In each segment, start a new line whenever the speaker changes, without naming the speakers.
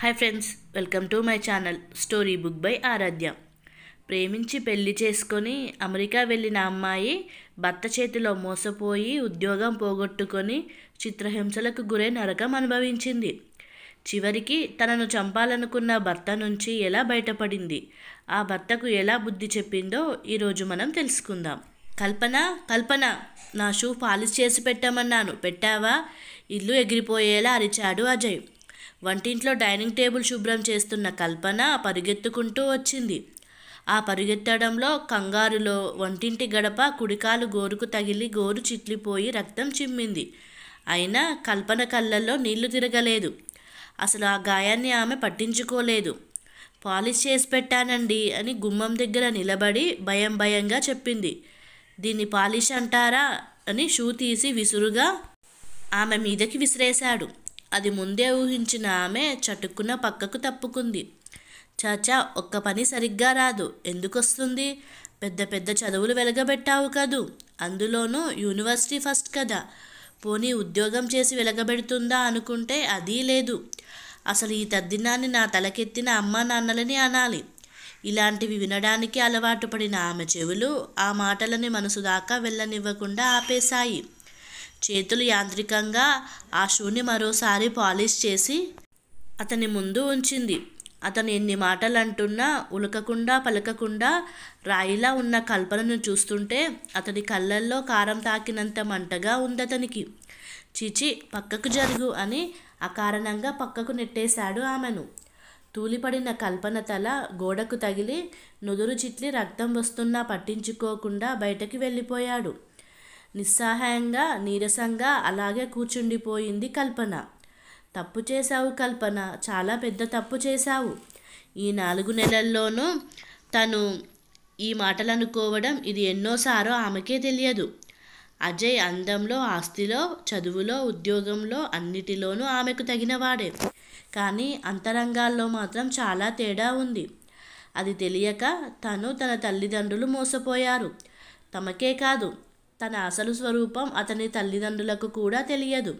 hi friends welcome to my channel story book by Aaradhya ప్రేమించి పెళ్లి చేసుకొని అమెరికా వెళ్ళిన అమ్మాయి భర్త చేతిలో మోసపోయి ఉద్యోగం పోగొట్టుకొని చిత్రహింసలకు గురై నరకం అనుభవించింది చివరికి తనను చంపాలనుకున్న భర్త నుంచి ఎలా బయటపడింది ఆ భర్తకు ఎలా బుద్ధి చెప్పిందో ఈరోజు మనం తెలుసుకుందాం కల్పన కల్పన నా షూ పాలిష్ చేసి పెట్టమన్నాను పెట్టావా ఇల్లు ఎగిరిపోయేలా అరిచాడు అజయ్ వంటింట్లో డైనింగ్ టేబుల్ శుభ్రం చేస్తున్న కల్పన పరిగెత్తుకుంటూ వచ్చింది ఆ పరిగెత్తడంలో కంగారులో వంటింటి గడప కుడికాలు గోరుకు తగిలి గోరు చిట్లిపోయి రక్తం చిమ్మింది అయినా కల్పన కళ్ళల్లో నీళ్లు తిరగలేదు అసలు ఆ గాయాన్ని ఆమె పట్టించుకోలేదు పాలిష్ చేసి పెట్టానండి అని గుమ్మం దగ్గర నిలబడి భయం భయంగా చెప్పింది దీన్ని పాలిష్ అంటారా అని షూ తీసి విసురుగా ఆమె మీదకి విసిరేశాడు అది ముందే ఊహించిన ఆమె చటుక్కున పక్కకు తప్పుకుంది చాచా ఒక్క పని సరిగ్గా రాదు ఎందుకొస్తుంది పెద్ద పెద్ద చదువులు వెలగబెట్టావు కదూ అందులోనూ యూనివర్సిటీ ఫస్ట్ కదా పోనీ ఉద్యోగం చేసి వెలగబెడుతుందా అనుకుంటే అదీ లేదు అసలు ఈ తద్దినాన్ని నా తలకెత్తిన అమ్మ నాన్నలని అనాలి ఇలాంటివి వినడానికి అలవాటు పడిన ఆమె చెవులు ఆ మాటలని మనసు దాకా వెళ్ళనివ్వకుండా ఆపేశాయి చేతులు యాంత్రికంగా ఆ షూని మరోసారి పాలిష్ చేసి అతని ముందు ఉంచింది అతను ఎన్ని మాటలు అంటున్నా ఉలకకుండా పలకకుండా రాయిలా ఉన్న కల్పనను చూస్తుంటే అతని కళ్ళల్లో కారం తాకినంత మంటగా ఉంది అతనికి చీచి పక్కకు జరుగు అని అకారణంగా పక్కకు నెట్టేశాడు ఆమెను తూలిపడిన కల్పన తల గోడకు తగిలి నుదురు చిట్లి రక్తం వస్తున్నా పట్టించుకోకుండా బయటకి వెళ్ళిపోయాడు నిస్సహాయంగా నీరసంగా అలాగే కూర్చుండిపోయింది కల్పన తప్పు చేశావు కల్పన చాలా పెద్ద తప్పు చేశావు ఈ నాలుగు నెలల్లోనూ తను ఈ మాటలు అనుకోవడం ఇది ఎన్నోసారో ఆమెకే తెలియదు అజయ్ అందంలో ఆస్తిలో చదువులో ఉద్యోగంలో అన్నిటిలోనూ ఆమెకు తగినవాడే కానీ అంతరంగాల్లో మాత్రం చాలా తేడా ఉంది అది తెలియక తను తన తల్లిదండ్రులు మోసపోయారు తమకే కాదు తన అసలు స్వరూపం అతని తల్లిదండ్రులకు కూడా తెలియదు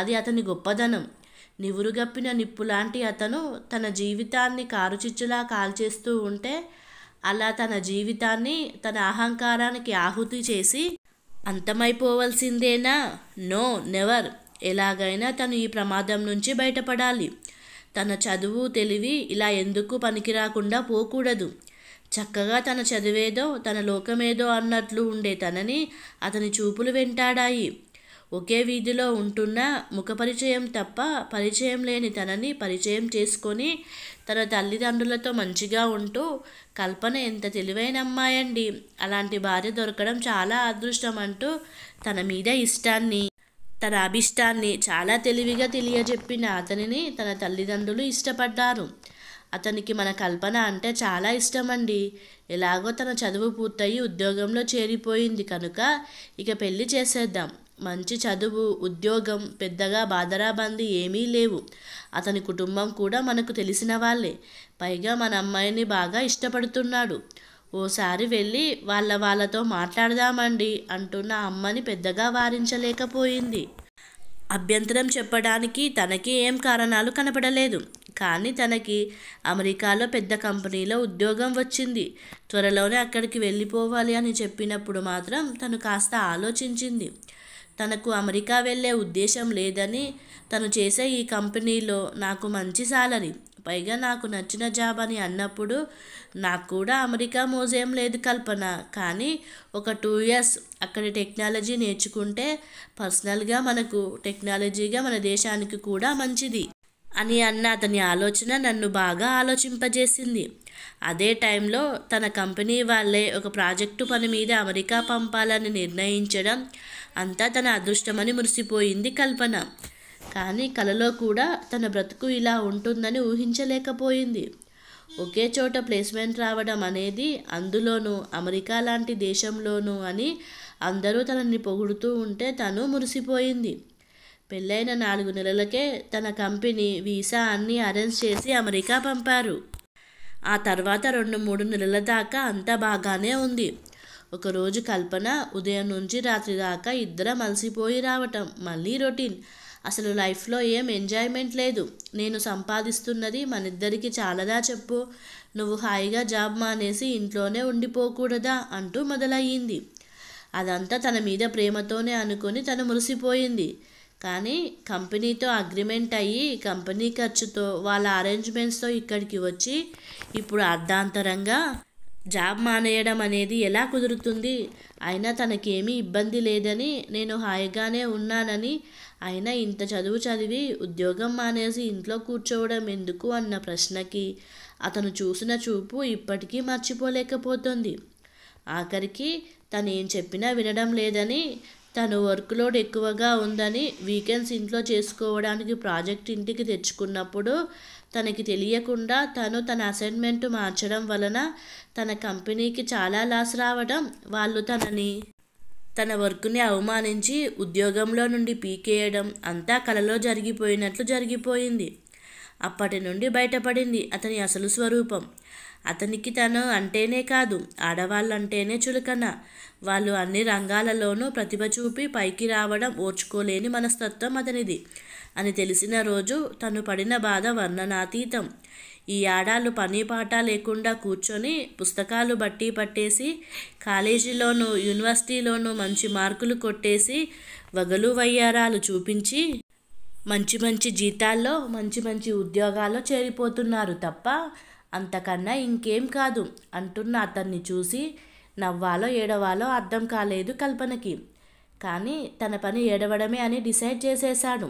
అది అతని గొప్పదనం నివురుగప్పిన నిప్పులాంటి అతను తన జీవితాన్ని కారుచిచ్చులా కాల్చేస్తూ ఉంటే అలా తన జీవితాన్ని తన అహంకారానికి ఆహుతి చేసి అంతమైపోవలసిందేనా నో నెవర్ ఎలాగైనా తను ఈ ప్రమాదం నుంచి బయటపడాలి తన చదువు తెలివి ఇలా ఎందుకు పనికిరాకుండా పోకూడదు చక్కగా తన చదివేదో తన లోకమేదో అన్నట్లు ఉండే తనని అతని చూపులు వెంటాడాయి ఒకే వీధిలో ఉంటున్న ముఖపరిచయం తప్ప పరిచయం లేని తనని పరిచయం చేసుకొని తన తల్లిదండ్రులతో మంచిగా ఉంటూ కల్పన ఎంత తెలివైన అమ్మాయండి అలాంటి భార్య దొరకడం చాలా అదృష్టం అంటూ తన మీద ఇష్టాన్ని తన అభిష్టాన్ని చాలా తెలివిగా తెలియజెప్పిన అతనిని తన తల్లిదండ్రులు ఇష్టపడ్డారు అతనికి మన కల్పన అంటే చాలా ఇష్టం అండి ఎలాగో తన చదువు పూర్తయి ఉద్యోగంలో చేరిపోయింది కనుక ఇక పెళ్లి చేసేద్దాం మంచి చదువు ఉద్యోగం పెద్దగా బాధరాబంది ఏమీ లేవు అతని కుటుంబం కూడా మనకు తెలిసిన వాళ్ళే పైగా మన అమ్మాయిని బాగా ఇష్టపడుతున్నాడు ఓసారి వెళ్ళి వాళ్ళ వాళ్ళతో మాట్లాడదామండి అంటున్న అమ్మని పెద్దగా వారించలేకపోయింది అభ్యంతరం చెప్పడానికి తనకి ఏం కారణాలు కనపడలేదు కానీ తనకి అమెరికాలో పెద్ద కంపెనీలో ఉద్యోగం వచ్చింది త్వరలోనే అక్కడికి వెళ్ళిపోవాలి అని చెప్పినప్పుడు మాత్రం తను కాస్త ఆలోచించింది తనకు అమెరికా వెళ్ళే ఉద్దేశం లేదని తను చేసే ఈ కంపెనీలో నాకు మంచి సాలరీ పైగా నాకు నచ్చిన జాబ్ అని అన్నప్పుడు నాకు కూడా అమెరికా మోజేం లేదు కల్పన కానీ ఒక టూ ఇయర్స్ అక్కడ టెక్నాలజీ నేర్చుకుంటే పర్సనల్గా మనకు టెక్నాలజీగా మన దేశానికి కూడా మంచిది అని అన్న అతని ఆలోచన నన్ను బాగా ఆలోచింపజేసింది అదే టైంలో తన కంపెనీ వాళ్ళే ఒక ప్రాజెక్టు పని మీద అమెరికా పంపాలని నిర్ణయించడం అంతా తన అదృష్టమని మురిసిపోయింది కల్పన కానీ కలలో కూడా తన బ్రతుకు ఇలా ఉంటుందని ఊహించలేకపోయింది ఒకే చోట ప్లేస్మెంట్ రావడం అనేది అందులోనూ అమెరికా లాంటి దేశంలోనూ అని అందరూ తనని పొగుడుతూ ఉంటే తను మురిసిపోయింది పెళ్ళైన నాలుగు నెలలకే తన కంపెనీ వీసా అన్నీ అరేంజ్ చేసి అమెరికా పంపారు ఆ తర్వాత రెండు మూడు నెలల దాకా అంతా బాగానే ఉంది ఒకరోజు కల్పన ఉదయం నుంచి రాత్రి దాకా ఇద్దరం అలసిపోయి రావటం మళ్ళీ రొటీన్ అసలు లైఫ్లో ఏం ఎంజాయ్మెంట్ లేదు నేను సంపాదిస్తున్నది మనిద్దరికి చాలదా చెప్పు నువ్వు హాయిగా జాబ్ మానేసి ఇంట్లోనే ఉండిపోకూడదా అంటూ మొదలయ్యింది అదంతా తన మీద ప్రేమతోనే అనుకుని తను మురిసిపోయింది కానీ కంపెనీతో అగ్రిమెంట్ అయ్యి కంపెనీ ఖర్చుతో వాళ్ళ అరేంజ్మెంట్స్తో ఇక్కడికి వచ్చి ఇప్పుడు అర్ధాంతరంగా జాబ్ మానేయడం అనేది ఎలా కుదురుతుంది అయినా తనకేమీ ఇబ్బంది లేదని నేను హాయిగానే ఉన్నానని అయినా ఇంత చదువు చదివి ఉద్యోగం మానేసి ఇంట్లో కూర్చోవడం ఎందుకు అన్న ప్రశ్నకి అతను చూసిన చూపు ఇప్పటికీ మర్చిపోలేకపోతుంది ఆఖరికి తను ఏం చెప్పినా వినడం లేదని తను వర్క్ లోడ్ ఎక్కువగా ఉందని వీకెండ్స్ ఇంట్లో చేసుకోవడానికి ప్రాజెక్ట్ ఇంటికి తెచ్చుకున్నప్పుడు తనకి తెలియకుండా తను తన అసైన్మెంట్ మార్చడం వలన తన కంపెనీకి చాలా లాస్ రావడం వాళ్ళు తనని తన వర్క్ని అవమానించి ఉద్యోగంలో నుండి పీకేయడం అంతా కలలో జరిగిపోయినట్లు జరిగిపోయింది అప్పటి నుండి బయటపడింది అతని అసలు స్వరూపం అతనికి తను అంటేనే కాదు ఆడవాళ్ళంటేనే చులకన వాళ్ళు అన్ని రంగాలలోనూ ప్రతిభ చూపి పైకి రావడం ఓర్చుకోలేని మనస్తత్వం అతనిది అని తెలిసిన రోజు తను పడిన బాధ వర్ణనాతీతం ఈ ఆడాలు పని పాట లేకుండా కూర్చొని పుస్తకాలు బట్టి పట్టేసి కాలేజీలోనూ యూనివర్సిటీలోనూ మంచి మార్కులు కొట్టేసి వగలు వయ్యారాలు చూపించి మంచి మంచి జీతాల్లో మంచి మంచి ఉద్యోగాల్లో చేరిపోతున్నారు తప్ప అంతకన్నా ఇంకేం కాదు అంటున్న అతన్ని చూసి నవ్వాలో ఏడవాలో అర్థం కాలేదు కల్పనకి కానీ తన పని ఏడవడమే అని డిసైడ్ చేసేశాడు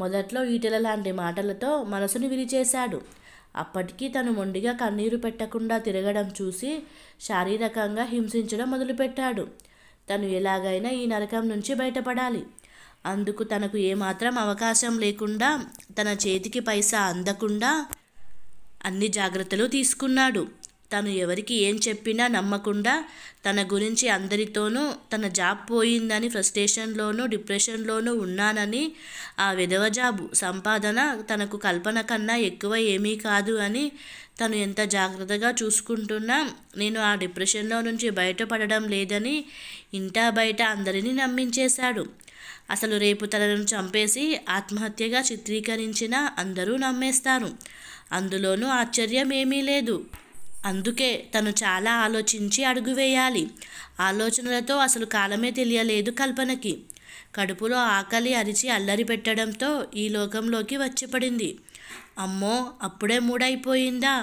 మొదట్లో ఈటెల లాంటి మాటలతో మనసును విరిచేశాడు అప్పటికీ తను మొండిగా కన్నీరు పెట్టకుండా తిరగడం చూసి శారీరకంగా హింసించడం మొదలుపెట్టాడు తను ఎలాగైనా ఈ నరకం నుంచి బయటపడాలి అందుకు తనకు ఏమాత్రం అవకాశం లేకుండా తన చేతికి పైసా అందకుండా అన్ని జాగ్రత్తలు తీసుకున్నాడు తను ఎవరికి ఏం చెప్పినా నమ్మకుండా తన గురించి అందరితోనూ తన జాబ్ పోయిందని ఫ్రస్ట్రేషన్లోనూ డిప్రెషన్లోనూ ఉన్నానని ఆ విధవ జాబు సంపాదన తనకు కల్పన కన్నా ఎక్కువ ఏమీ కాదు అని తను ఎంత జాగ్రత్తగా చూసుకుంటున్నా నేను ఆ డిప్రెషన్లో నుంచి బయటపడడం లేదని ఇంటా బయట అందరినీ నమ్మించేశాడు అసలు రేపు తనను చంపేసి ఆత్మహత్యగా చిత్రీకరించినా అందరూ నమ్మేస్తారు అందులోనూ ఆశ్చర్యం ఏమీ లేదు అందుకే తను చాలా ఆలోచించి అడుగు వేయాలి ఆలోచనలతో అసలు కాలమే తెలియలేదు కల్పనకి కడుపులో ఆకలి అరిచి అల్లరి పెట్టడంతో ఈ లోకంలోకి వచ్చిపడింది అమ్మో అప్పుడే మూడైపోయిందా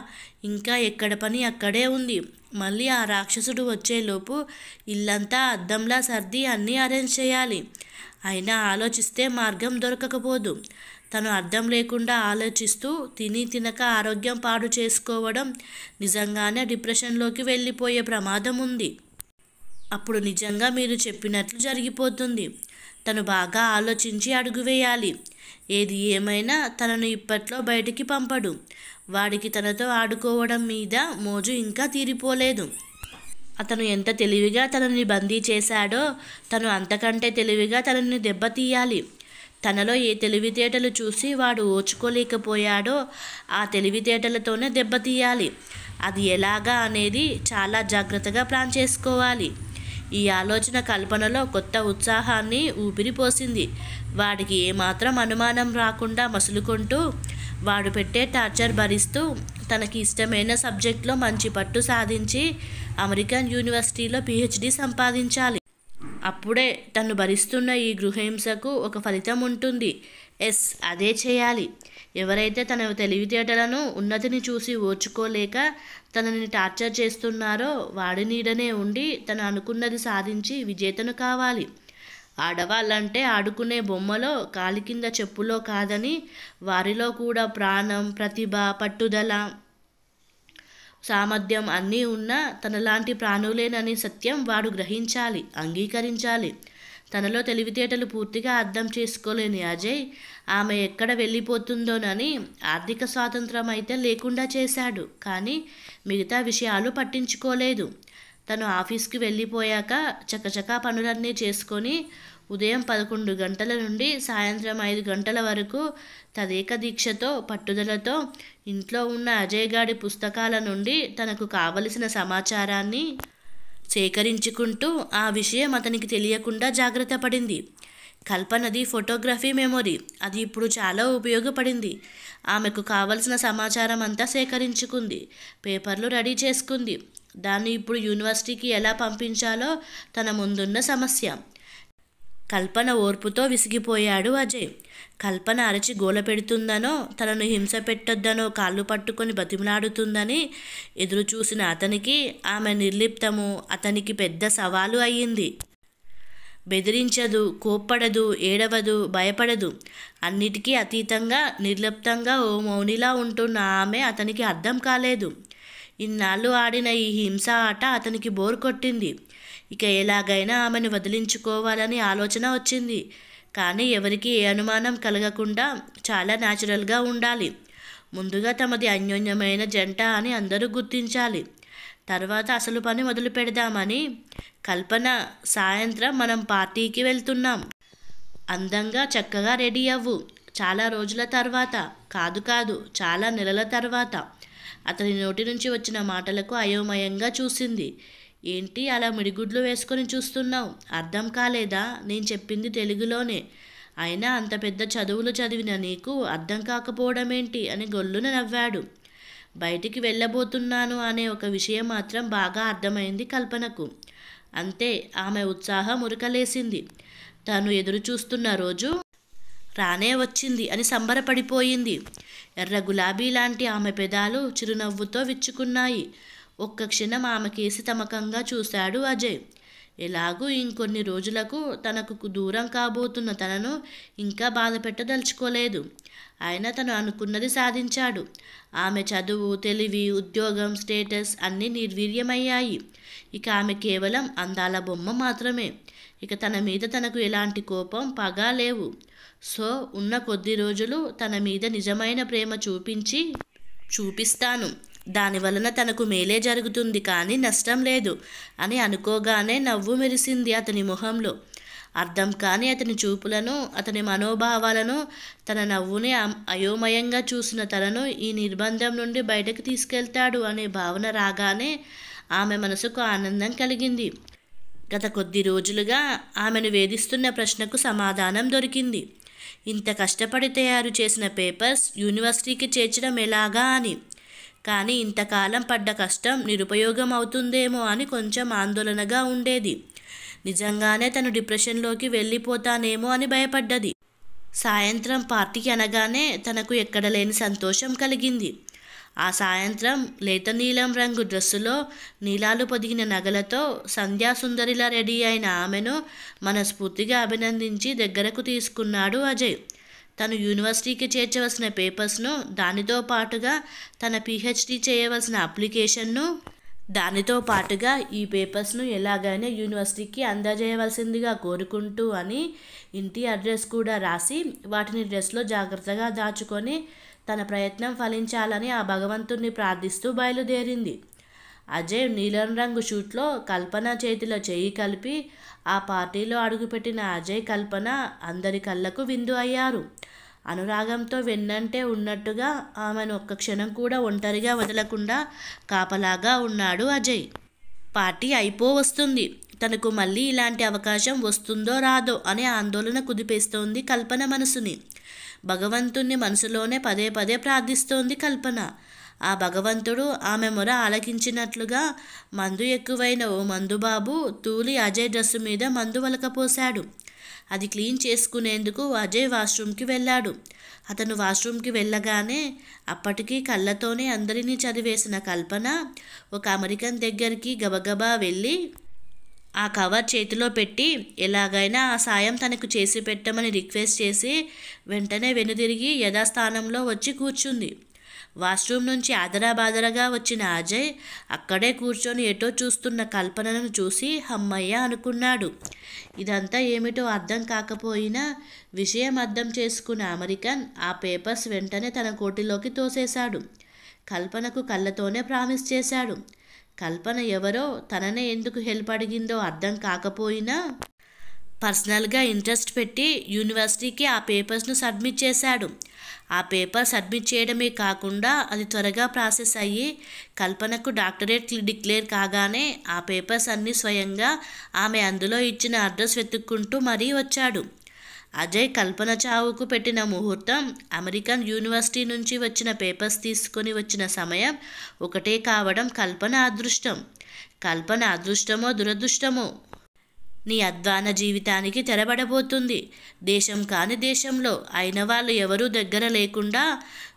ఇంకా ఎక్కడ పని అక్కడే ఉంది మళ్ళీ ఆ రాక్షసుడు వచ్చేలోపు ఇల్లంతా అద్దంలా సర్ది అన్నీ అరేంజ్ చేయాలి అయినా ఆలోచిస్తే మార్గం దొరకకపోదు తను అర్థం లేకుండా ఆలోచిస్తూ తిని తినక ఆరోగ్యం పాడు చేసుకోవడం నిజంగానే డిప్రెషన్లోకి వెళ్ళిపోయే ప్రమాదం ఉంది అప్పుడు నిజంగా మీరు చెప్పినట్లు జరిగిపోతుంది తను బాగా ఆలోచించి అడుగు వేయాలి ఏది ఏమైనా తనను ఇప్పట్లో బయటికి పంపడు వాడికి తనతో ఆడుకోవడం మీద మోజు ఇంకా తీరిపోలేదు అతను ఎంత తెలివిగా తనని బందీ చేశాడో తను అంతకంటే తెలివిగా తనని దెబ్బతీయాలి తనలో ఏ తెలివితేటలు చూసి వాడు ఓచుకోలేకపోయాడో ఆ తెలివితేటలతోనే దెబ్బతీయాలి అది ఎలాగా అనేది చాలా జాగ్రత్తగా ప్లాన్ చేసుకోవాలి ఈ ఆలోచన కల్పనలో కొత్త ఉత్సాహాన్ని ఊపిరిపోసింది వాడికి ఏమాత్రం అనుమానం రాకుండా మసులుకుంటూ వాడు పెట్టే టార్చర్ భరిస్తూ తనకి ఇష్టమైన సబ్జెక్ట్లో మంచి పట్టు సాధించి అమెరికన్ యూనివర్సిటీలో పిహెచ్డి సంపాదించాలి అప్పుడే తను భరిస్తున్న ఈ గృహహింసకు ఒక ఫలితం ఉంటుంది ఎస్ అదే చేయాలి ఎవరైతే తన తెలివితేటలను ఉన్నతిని చూసి ఓర్చుకోలేక తనని టార్చర్ చేస్తున్నారో వాడి నీడనే ఉండి తను అనుకున్నది సాధించి విజేతను కావాలి ఆడవాళ్ళంటే ఆడుకునే బొమ్మలో కాలి కింద చెప్పులో కాదని వారిలో కూడా ప్రాణం ప్రతిభ పట్టుదల సామర్థ్యం అన్నీ ఉన్నా తనలాంటి ప్రాణులేనని సత్యం వాడు గ్రహించాలి అంగీకరించాలి తనలో తెలివితేటలు పూర్తిగా అర్థం చేసుకోలేని అజయ్ ఆమె ఎక్కడ వెళ్ళిపోతుందోనని ఆర్థిక స్వాతంత్రం అయితే లేకుండా చేశాడు కానీ మిగతా విషయాలు పట్టించుకోలేదు తను ఆఫీస్కి వెళ్ళిపోయాక చకచకా పనులన్నీ చేసుకొని ఉదయం పదకొండు గంటల నుండి సాయంత్రం ఐదు గంటల వరకు తదేక దీక్షతో పట్టుదలతో ఇంట్లో ఉన్న అజయ్ గాడి పుస్తకాల నుండి తనకు కావలసిన సమాచారాన్ని సేకరించుకుంటూ ఆ విషయం అతనికి తెలియకుండా జాగ్రత్త పడింది కల్పనది ఫోటోగ్రఫీ మెమొరీ అది ఇప్పుడు చాలా ఉపయోగపడింది ఆమెకు కావలసిన సమాచారం అంతా సేకరించుకుంది పేపర్లు రెడీ చేసుకుంది దాన్ని ఇప్పుడు యూనివర్సిటీకి ఎలా పంపించాలో తన ముందున్న సమస్య కల్పన ఓర్పుతో విసిగిపోయాడు అజయ్ కల్పన అరచి గోల పెడుతుందనో తనను హింస పెట్టొద్దనో కాళ్ళు పట్టుకొని బతిమలాడుతుందని ఎదురు చూసిన అతనికి ఆమె నిర్లిప్తము అతనికి పెద్ద సవాలు అయ్యింది బెదిరించదు కోప్పడదు ఏడవదు భయపడదు అన్నిటికీ అతీతంగా నిర్లిప్తంగా ఓ మౌనిలా ఉంటున్న ఆమె అతనికి అర్థం కాలేదు ఇన్నాళ్ళు ఆడిన ఈ హింస ఆట అతనికి బోర్ కొట్టింది ఇక ఎలాగైనా ఆమెను వదిలించుకోవాలని ఆలోచన వచ్చింది కానీ ఎవరికి ఏ అనుమానం కలగకుండా చాలా న్యాచురల్గా ఉండాలి ముందుగా తమది అన్యోన్యమైన జంట అని అందరూ గుర్తించాలి తర్వాత అసలు పని మొదలు పెడదామని కల్పన సాయంత్రం మనం పార్టీకి వెళ్తున్నాం అందంగా చక్కగా రెడీ అవ్వు చాలా రోజుల తర్వాత కాదు కాదు చాలా నెలల తర్వాత అతని నోటి నుంచి వచ్చిన మాటలకు అయోమయంగా చూసింది ఏంటి అలా మిడిగుడ్లు వేసుకొని చూస్తున్నావు అర్థం కాలేదా నేను చెప్పింది తెలుగులోనే అయినా అంత పెద్ద చదువులు చదివిన నీకు అర్థం కాకపోవడం ఏంటి అని గొల్లున నవ్వాడు బయటికి వెళ్ళబోతున్నాను అనే ఒక విషయం మాత్రం బాగా అర్థమైంది కల్పనకు అంతే ఆమె ఉత్సాహం ఉరకలేసింది తను ఎదురు చూస్తున్న రోజు రానే వచ్చింది అని సంబరపడిపోయింది ఎర్ర గులాబీ లాంటి ఆమె పెదాలు చిరునవ్వుతో విచ్చుకున్నాయి ఒక్క క్షణం ఆమె కేసి తమకంగా చూశాడు అజయ్ ఎలాగూ ఇంకొన్ని రోజులకు తనకు దూరం కాబోతున్న తనను ఇంకా బాధ పెట్టదలుచుకోలేదు ఆయన తను అనుకున్నది సాధించాడు ఆమె చదువు తెలివి ఉద్యోగం స్టేటస్ అన్నీ నిర్వీర్యమయ్యాయి ఇక ఆమె కేవలం అందాల బొమ్మ మాత్రమే ఇక తన మీద తనకు ఎలాంటి కోపం పగా లేవు సో ఉన్న కొద్ది రోజులు తన మీద నిజమైన ప్రేమ చూపించి చూపిస్తాను దాని వలన తనకు మేలే జరుగుతుంది కానీ నష్టం లేదు అని అనుకోగానే నవ్వు మెరిసింది అతని ముఖంలో అర్థం కాని అతని చూపులను అతని మనోభావాలను తన నవ్వుని అయోమయంగా చూసిన తనను ఈ నిర్బంధం నుండి బయటకు తీసుకెళ్తాడు అనే భావన రాగానే ఆమె మనసుకు ఆనందం కలిగింది గత కొద్ది రోజులుగా ఆమెను వేధిస్తున్న ప్రశ్నకు సమాధానం దొరికింది ఇంత కష్టపడి తయారు చేసిన పేపర్స్ యూనివర్సిటీకి చేర్చడం ఎలాగా అని కానీ ఇంతకాలం పడ్డ కష్టం నిరుపయోగం అవుతుందేమో అని కొంచెం ఆందోళనగా ఉండేది నిజంగానే తను డిప్రెషన్లోకి వెళ్ళిపోతానేమో అని భయపడ్డది సాయంత్రం పార్టీకి అనగానే తనకు ఎక్కడలేని సంతోషం కలిగింది ఆ సాయంత్రం లేత నీలం రంగు డ్రెస్సులో నీలాలు పొదిగిన నగలతో సంధ్యాసుందరిలా రెడీ అయిన ఆమెను మనస్ఫూర్తిగా అభినందించి దగ్గరకు తీసుకున్నాడు అజయ్ తను యూనివర్సిటీకి చేర్చవలసిన పేపర్స్ను దానితో పాటుగా తన పిహెచ్డీ చేయవలసిన అప్లికేషన్ను దానితో పాటుగా ఈ పేపర్స్ను ఎలాగైనా యూనివర్సిటీకి అందజేయవలసిందిగా కోరుకుంటూ అని ఇంటి అడ్రస్ కూడా రాసి వాటిని డ్రెస్లో జాగ్రత్తగా దాచుకొని తన ప్రయత్నం ఫలించాలని ఆ భగవంతుణ్ణి ప్రార్థిస్తూ బయలుదేరింది అజయ్ నీలం రంగు షూట్లో కల్పన చేతిలో చేయి కలిపి ఆ పార్టీలో అడుగుపెట్టిన అజయ్ కల్పన అందరి కళ్ళకు విందు అయ్యారు అనురాగంతో వెన్నంటే ఉన్నట్టుగా ఆమెను ఒక్క క్షణం కూడా ఒంటరిగా వదలకుండా కాపలాగా ఉన్నాడు అజయ్ పార్టీ అయిపో వస్తుంది తనకు మళ్ళీ ఇలాంటి అవకాశం వస్తుందో రాదో అనే ఆందోళన కుదిపేస్తోంది కల్పన మనసుని భగవంతుణ్ణి మనసులోనే పదే పదే ప్రార్థిస్తోంది కల్పన ఆ భగవంతుడు ఆమె మొర ఆలకించినట్లుగా మందు ఎక్కువైన ఓ మందుబాబు తూలి అజయ్ డ్రెస్సు మీద మందు వలకపోశాడు అది క్లీన్ చేసుకునేందుకు అజయ్ వాష్రూమ్కి వెళ్ళాడు అతను వాష్రూమ్కి వెళ్ళగానే అప్పటికీ కళ్ళతోనే అందరినీ చదివేసిన కల్పన ఒక అమెరికన్ దగ్గరికి గబగబా వెళ్ళి ఆ కవర్ చేతిలో పెట్టి ఎలాగైనా ఆ సాయం తనకు చేసి పెట్టమని రిక్వెస్ట్ చేసి వెంటనే వెనుదిరిగి యథాస్థానంలో వచ్చి కూర్చుంది వాష్రూమ్ నుంచి ఆదరాబాదరగా వచ్చిన అజయ్ అక్కడే కూర్చొని ఎటో చూస్తున్న కల్పనను చూసి హమ్మయ్య అనుకున్నాడు ఇదంతా ఏమిటో అర్థం కాకపోయినా విషయం అర్థం చేసుకున్న అమెరికన్ ఆ పేపర్స్ వెంటనే తన కోటిలోకి తోసేశాడు కల్పనకు కళ్ళతోనే ప్రామిస్ చేశాడు కల్పన ఎవరో తననే ఎందుకు హెల్ప్ అడిగిందో అర్థం కాకపోయినా పర్సనల్గా ఇంట్రెస్ట్ పెట్టి యూనివర్సిటీకి ఆ పేపర్స్ను సబ్మిట్ చేశాడు ఆ పేపర్ సబ్మిట్ చేయడమే కాకుండా అది త్వరగా ప్రాసెస్ అయ్యి కల్పనకు డాక్టరేట్ డిక్లేర్ కాగానే ఆ పేపర్స్ అన్నీ స్వయంగా ఆమె అందులో ఇచ్చిన అడ్రస్ వెతుక్కుంటూ మరీ వచ్చాడు అజయ్ కల్పన చావుకు పెట్టిన ముహూర్తం అమెరికన్ యూనివర్సిటీ నుంచి వచ్చిన పేపర్స్ తీసుకొని వచ్చిన సమయం ఒకటే కావడం కల్పన అదృష్టం కల్పన అదృష్టమో దురదృష్టమో నీ అద్వాన జీవితానికి తెరబడబోతుంది దేశం కాని దేశంలో అయిన వాళ్ళు ఎవరూ దగ్గర లేకుండా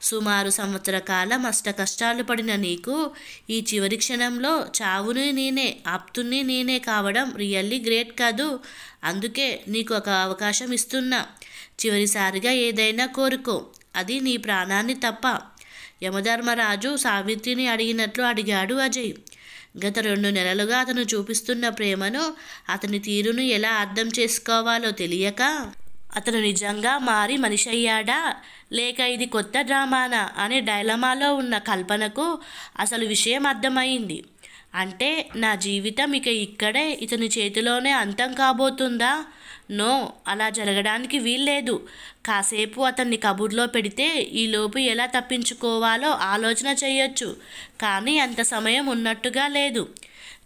సుమారు సంవత్సర కాలం అష్ట కష్టాలు పడిన నీకు ఈ చివరి క్షణంలో చావుని నేనే ఆప్తుని నేనే కావడం రియల్లీ గ్రేట్ కాదు అందుకే నీకు ఒక అవకాశం ఇస్తున్నా చివరిసారిగా ఏదైనా కోరుకో అది నీ ప్రాణాన్ని తప్ప యమధర్మరాజు సావిత్రిని అడిగినట్లు అడిగాడు అజయ్ గత రెండు నెలలుగా అతను చూపిస్తున్న ప్రేమను అతని తీరును ఎలా అర్థం చేసుకోవాలో తెలియక అతను నిజంగా మారి మనిషి అయ్యాడా లేక ఇది కొత్త డ్రామానా అనే డైలమాలో ఉన్న కల్పనకు అసలు విషయం అర్థమైంది అంటే నా జీవితం ఇక ఇక్కడే ఇతని చేతిలోనే అంతం కాబోతుందా నో అలా జరగడానికి వీల్లేదు కాసేపు అతన్ని కబుర్లో పెడితే ఈలోపు ఎలా తప్పించుకోవాలో ఆలోచన చేయొచ్చు కానీ అంత సమయం ఉన్నట్టుగా లేదు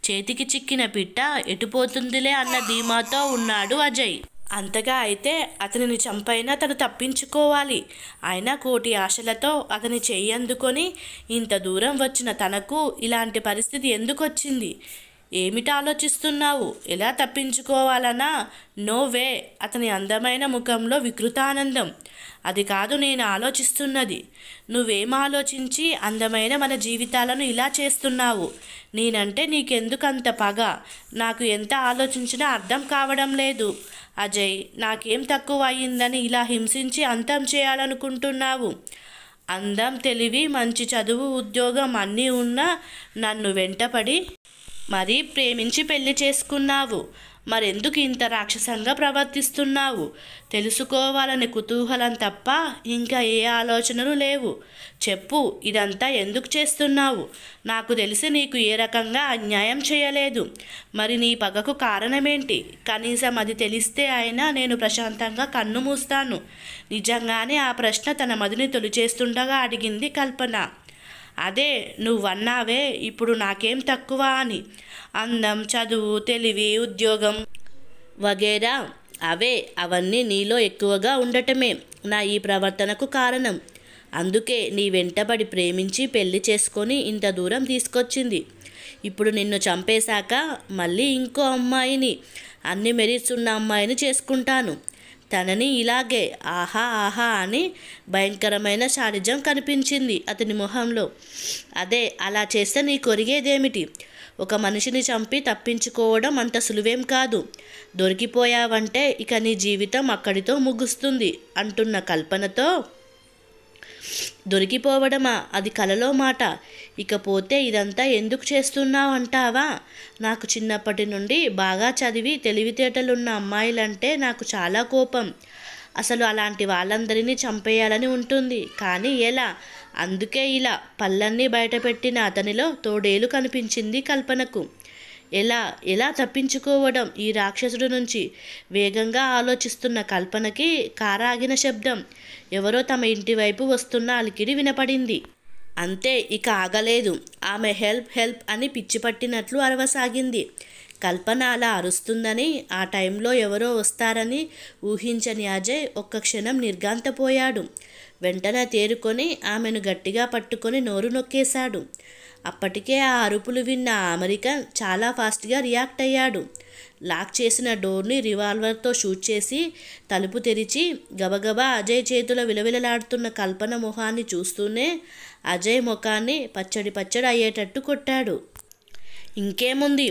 చేతికి చిక్కిన పిట్ట ఎటుపోతుందిలే అన్న ధీమాతో ఉన్నాడు అజయ్ అంతగా అయితే అతనిని చంపైనా తను తప్పించుకోవాలి అయినా కోటి ఆశలతో అతని చెయ్యి అందుకొని ఇంత దూరం వచ్చిన తనకు ఇలాంటి పరిస్థితి ఎందుకు వచ్చింది ఏమిటి ఆలోచిస్తున్నావు ఎలా తప్పించుకోవాలనా నో వే అతని అందమైన ముఖంలో వికృతానందం అది కాదు నేను ఆలోచిస్తున్నది నువ్వేం ఆలోచించి అందమైన మన జీవితాలను ఇలా చేస్తున్నావు నేనంటే నీకెందుకంత పగ నాకు ఎంత ఆలోచించినా అర్థం కావడం లేదు అజయ్ నాకేం తక్కువ అయ్యిందని ఇలా హింసించి అంతం చేయాలనుకుంటున్నావు అందం తెలివి మంచి చదువు ఉద్యోగం అన్నీ ఉన్నా నన్ను వెంటపడి మరీ ప్రేమించి పెళ్లి చేసుకున్నావు మరెందుకు ఇంత రాక్షసంగా ప్రవర్తిస్తున్నావు తెలుసుకోవాలనే కుతూహలం తప్ప ఇంకా ఏ ఆలోచనలు లేవు చెప్పు ఇదంతా ఎందుకు చేస్తున్నావు నాకు తెలిసి నీకు ఏ రకంగా అన్యాయం చేయలేదు మరి నీ పగకు కారణమేంటి కనీసం అది తెలిస్తే అయినా నేను ప్రశాంతంగా కన్ను మూస్తాను నిజంగానే ఆ ప్రశ్న తన మదిని తొలిచేస్తుండగా అడిగింది కల్పన అదే నువ్వన్నావే ఇప్పుడు నాకేం తక్కువ అని అందం చదువు తెలివి ఉద్యోగం వగేరా అవే అవన్నీ నీలో ఎక్కువగా ఉండటమే నా ఈ ప్రవర్తనకు కారణం అందుకే నీ వెంటబడి ప్రేమించి పెళ్లి చేసుకొని ఇంత దూరం తీసుకొచ్చింది ఇప్పుడు నిన్ను చంపేశాక మళ్ళీ ఇంకో అమ్మాయిని అన్ని మెరిట్స్ ఉన్న అమ్మాయిని చేసుకుంటాను తనని ఇలాగే ఆహా ఆహా అని భయంకరమైన శాడిజం కనిపించింది అతని మొహంలో అదే అలా చేస్తే నీ కొరిగేదేమిటి ఒక మనిషిని చంపి తప్పించుకోవడం అంత సులువేం కాదు దొరికిపోయావంటే ఇక నీ జీవితం అక్కడితో ముగుస్తుంది అంటున్న కల్పనతో దొరికిపోవడమా అది కలలో మాట ఇకపోతే ఇదంతా ఎందుకు చేస్తున్నావు అంటావా నాకు చిన్నప్పటి నుండి బాగా చదివి తెలివితేటలున్న అమ్మాయిలంటే నాకు చాలా కోపం అసలు అలాంటి వాళ్ళందరినీ చంపేయాలని ఉంటుంది కానీ ఎలా అందుకే ఇలా పళ్ళన్నీ బయటపెట్టిన అతనిలో తోడేలు కనిపించింది కల్పనకు ఎలా ఎలా తప్పించుకోవడం ఈ రాక్షసుడి నుంచి వేగంగా ఆలోచిస్తున్న కల్పనకి కారాగిన శబ్దం ఎవరో తమ ఇంటి వైపు వస్తున్న అలికిడి వినపడింది అంతే ఇక ఆగలేదు ఆమె హెల్ప్ హెల్ప్ అని పిచ్చిపట్టినట్లు అరవసాగింది కల్పన అలా అరుస్తుందని ఆ టైంలో ఎవరో వస్తారని ఊహించని అజయ్ ఒక్క క్షణం నిర్గాంతపోయాడు వెంటనే తేరుకొని ఆమెను గట్టిగా పట్టుకొని నోరు నొక్కేశాడు అప్పటికే ఆ అరుపులు విన్న అమెరికన్ చాలా ఫాస్ట్గా రియాక్ట్ అయ్యాడు లాక్ చేసిన డోర్ని రివాల్వర్తో షూట్ చేసి తలుపు తెరిచి గబగబా అజయ్ చేతిలో విలవిలలాడుతున్న కల్పన మొహాన్ని చూస్తూనే అజయ్ ముఖాన్ని పచ్చడి పచ్చడి అయ్యేటట్టు కొట్టాడు ఇంకేముంది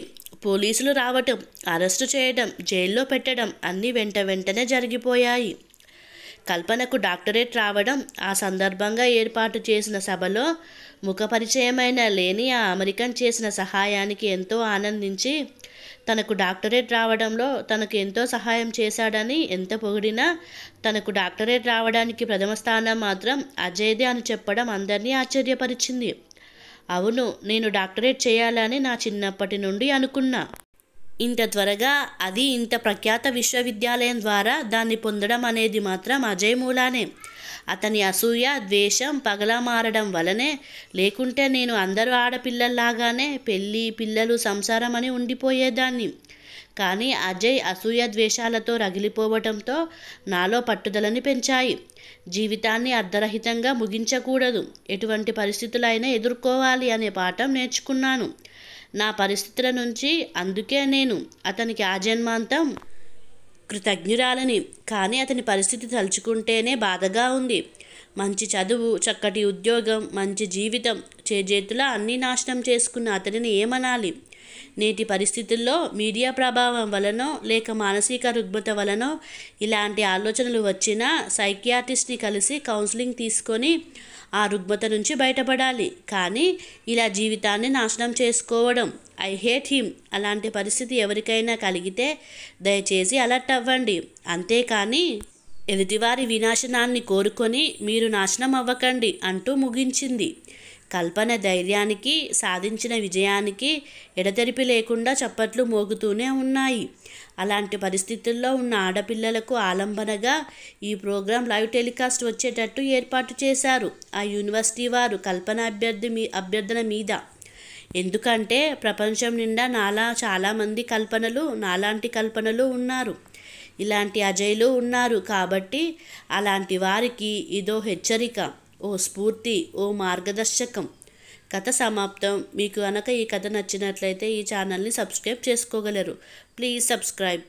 పోలీసులు రావటం అరెస్టు చేయడం జైల్లో పెట్టడం అన్నీ వెంట వెంటనే జరిగిపోయాయి కల్పనకు డాక్టరేట్ రావడం ఆ సందర్భంగా ఏర్పాటు చేసిన సభలో ముఖపరిచయమైన లేని ఆ అమెరికన్ చేసిన సహాయానికి ఎంతో ఆనందించి తనకు డాక్టరేట్ రావడంలో తనకు ఎంతో సహాయం చేశాడని ఎంత పొగిడినా తనకు డాక్టరేట్ రావడానికి ప్రథమ స్థానం మాత్రం అజయ్దే అని చెప్పడం అందరినీ ఆశ్చర్యపరిచింది అవును నేను డాక్టరేట్ చేయాలని నా చిన్నప్పటి నుండి అనుకున్నా ఇంత త్వరగా అది ఇంత ప్రఖ్యాత విశ్వవిద్యాలయం ద్వారా దాన్ని పొందడం అనేది మాత్రం అజయ్ మూలానే అతని అసూయ ద్వేషం పగలా మారడం వలనే లేకుంటే నేను అందరూ ఆడపిల్లల్లాగానే పెళ్ళి పిల్లలు సంసారం అని ఉండిపోయేదాన్ని కానీ అజయ్ అసూయ ద్వేషాలతో రగిలిపోవటంతో నాలో పట్టుదలని పెంచాయి జీవితాన్ని అర్ధరహితంగా ముగించకూడదు ఎటువంటి పరిస్థితులైనా ఎదుర్కోవాలి అనే పాఠం నేర్చుకున్నాను నా పరిస్థితుల నుంచి అందుకే నేను అతనికి ఆ జన్మాంతం కృతజ్ఞురాలని కానీ అతని పరిస్థితి తలుచుకుంటేనే బాధగా ఉంది మంచి చదువు చక్కటి ఉద్యోగం మంచి జీవితం చేజేతులా అన్నీ నాశనం చేసుకున్న అతనిని ఏమనాలి నేటి పరిస్థితుల్లో మీడియా ప్రభావం వలనో లేక మానసిక రుగ్మత వలనో ఇలాంటి ఆలోచనలు వచ్చినా సైకియాటిస్ట్ని కలిసి కౌన్సిలింగ్ తీసుకొని ఆ రుగ్మత నుంచి బయటపడాలి కానీ ఇలా జీవితాన్ని నాశనం చేసుకోవడం ఐ హేట్ హిమ్ అలాంటి పరిస్థితి ఎవరికైనా కలిగితే దయచేసి అలర్ట్ అవ్వండి అంతేకాని ఎదుటివారి వినాశనాన్ని కోరుకొని మీరు నాశనం అవ్వకండి అంటూ ముగించింది కల్పన ధైర్యానికి సాధించిన విజయానికి ఎడతెరిపి లేకుండా చప్పట్లు మోగుతూనే ఉన్నాయి అలాంటి పరిస్థితుల్లో ఉన్న ఆడపిల్లలకు ఆలంబనగా ఈ ప్రోగ్రాం లైవ్ టెలికాస్ట్ వచ్చేటట్టు ఏర్పాటు చేశారు ఆ యూనివర్సిటీ వారు కల్పన అభ్యర్థి మీ అభ్యర్థన మీద ఎందుకంటే ప్రపంచం నిండా నాలా చాలామంది కల్పనలు నాలాంటి కల్పనలు ఉన్నారు ఇలాంటి అజయ్లు ఉన్నారు కాబట్టి అలాంటి వారికి ఇదో హెచ్చరిక ఓ స్ఫూర్తి ఓ మార్గదర్శకం కథ సమాప్తం మీకు కనుక ఈ కథ నచ్చినట్లయితే ఈ ఛానల్ని సబ్స్క్రైబ్ చేసుకోగలరు ప్లీజ్ సబ్స్క్రైబ్